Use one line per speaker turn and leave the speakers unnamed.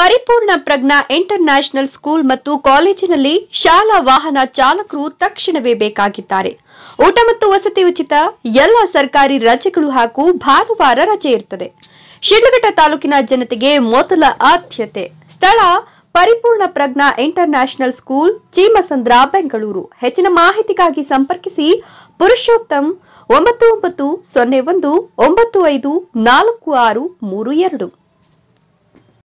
ಪರಿಪೂರ್ಣ Prajna international school ಮತ್ತು ಕಾಲೇಜಿನಲ್ಲಿ ಶಾಲಾ ವಾಹನ ಚಾಲಕರು ತಕ್ಷಣವೇ ಬೇಕಾಗಿದ್ದಾರೆ ಊಟ ಮತ್ತು ವಸತಿ ಉಚಿತ ಎಲ್ಲ ಸರ್ಕಾರಿ ರಜೆಗಳು ಹಾಗೂ ಭಾನುವಾರ ರಜೆ ಇರುತ್ತದೆ ಶಿಡ್ಲಘಟ್ಟ ತಾಲೂಕಿನ ಜನತೆಗೆ ಮೊದಲ ಆದ್ಯತೆ ಸ್ಥಳ ಪರಿಪೂರ್ಣ Prajna international school Cheemasandra Bengaluru ಹೆಚ್ಚಿನ ಮಾಹಿತಿಗಾಗಿ ಸಂಪರ್ಕಿಸಿ ಪುರುಷೋತ್ತಮ್ ಒಂಬತ್ತು ಒಂಬತ್ತು ಸೊನ್ನೆ ಒಂದು ಒಂಬತ್ತು ಐದು ನಾಲ್ಕು ಆರು ಮೂರು ಎರಡು